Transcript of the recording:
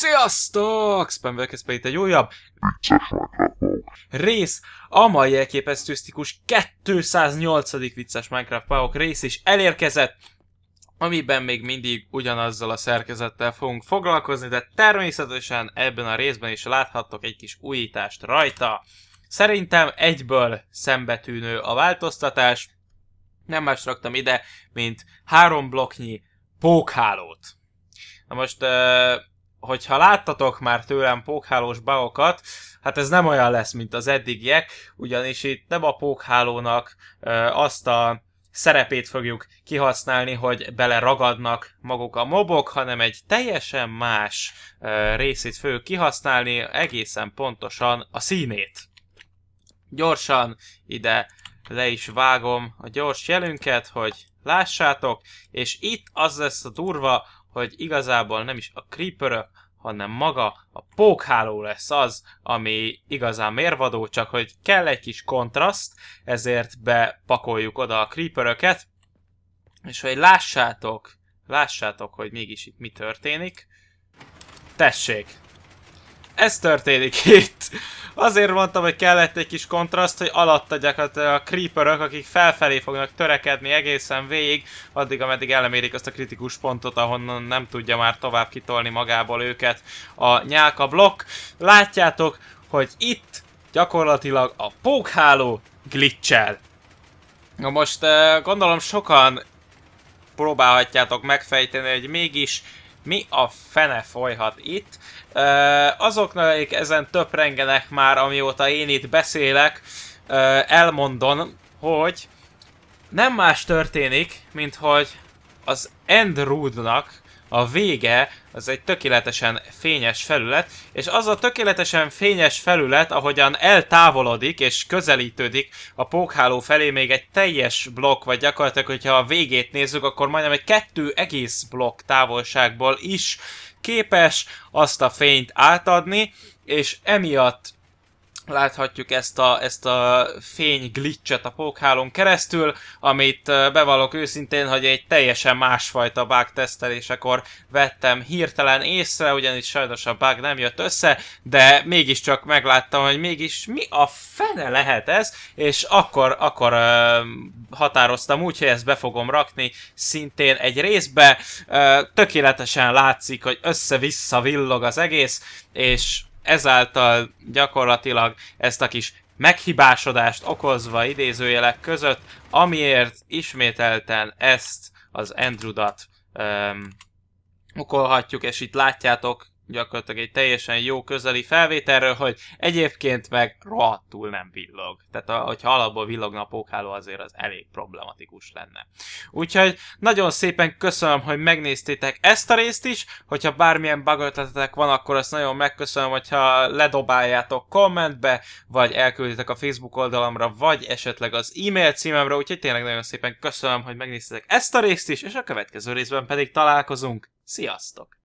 Sziasztok! Spamvelkez pedig egy újabb rész, mai elképesztő sztikus 208. vicces Minecraft Pauk rész is elérkezett, amiben még mindig ugyanazzal a szerkezettel fogunk foglalkozni, de természetesen ebben a részben is láthattok egy kis újítást rajta. Szerintem egyből szembetűnő a változtatás, nem más raktam ide, mint három bloknyi pókhálót. Na most uh, hogyha láttatok már tőlem pókhálós bagokat, hát ez nem olyan lesz, mint az eddigiek, ugyanis itt nem a pókhálónak azt a szerepét fogjuk kihasználni, hogy beleragadnak maguk a mobok, hanem egy teljesen más részét fogjuk kihasználni, egészen pontosan a színét. Gyorsan ide le is vágom a gyors jelünket, hogy lássátok, és itt az lesz a durva, hogy igazából nem is a creeper, hanem maga a pókháló lesz az, ami igazán mérvadó, csak hogy kell egy kis kontraszt, ezért bepakoljuk oda a creeperöket, és hogy lássátok, lássátok, hogy mégis itt mi történik. Tessék! Ez történik itt! Azért mondtam, hogy kellett egy kis kontraszt, hogy alatta gyakorlatilag a creeperök, akik felfelé fognak törekedni egészen végig, addig, ameddig elemérik azt a kritikus pontot, ahonnan nem tudja már tovább kitolni magából őket a nyálka blokk. Látjátok, hogy itt gyakorlatilag a pókháló glitchel. Na most eh, gondolom sokan próbálhatjátok megfejteni, hogy mégis mi a fene folyhat itt. Azoknak, akik ezen töprengenek már, amióta én itt beszélek, elmondom, hogy nem más történik, mint hogy az Endrúdnak, a vége az egy tökéletesen fényes felület, és az a tökéletesen fényes felület, ahogyan eltávolodik és közelítődik a pókháló felé még egy teljes blokk, vagy gyakorlatilag, hogyha a végét nézzük, akkor majdnem egy kettő egész blokk távolságból is képes azt a fényt átadni, és emiatt láthatjuk ezt a, ezt a fény glitchet a pókhálón keresztül, amit bevallok őszintén, hogy egy teljesen másfajta bug tesztelésekor vettem hirtelen észre, ugyanis sajnos a bug nem jött össze, de mégiscsak megláttam, hogy mégis mi a fene lehet ez, és akkor, akkor határoztam úgy, hogy ezt be fogom rakni szintén egy részbe. tökéletesen látszik, hogy össze-vissza villog az egész, és ezáltal gyakorlatilag ezt a kis meghibásodást okozva idézőjelek között, amiért ismételten ezt az Andrew-dat um, okolhatjuk, és itt látjátok gyakorlatilag egy teljesen jó közeli felvételről, hogy egyébként meg rohadtul nem villog. Tehát a, hogyha alapból villogna a pókháló, azért az elég problematikus lenne. Úgyhogy nagyon szépen köszönöm, hogy megnéztétek ezt a részt is, hogyha bármilyen bug van, akkor azt nagyon megköszönöm, hogyha ledobáljátok kommentbe, vagy elkülditek a Facebook oldalamra, vagy esetleg az e-mail címemre, úgyhogy tényleg nagyon szépen köszönöm, hogy megnéztétek ezt a részt is, és a következő részben pedig találkozunk. Sziasztok!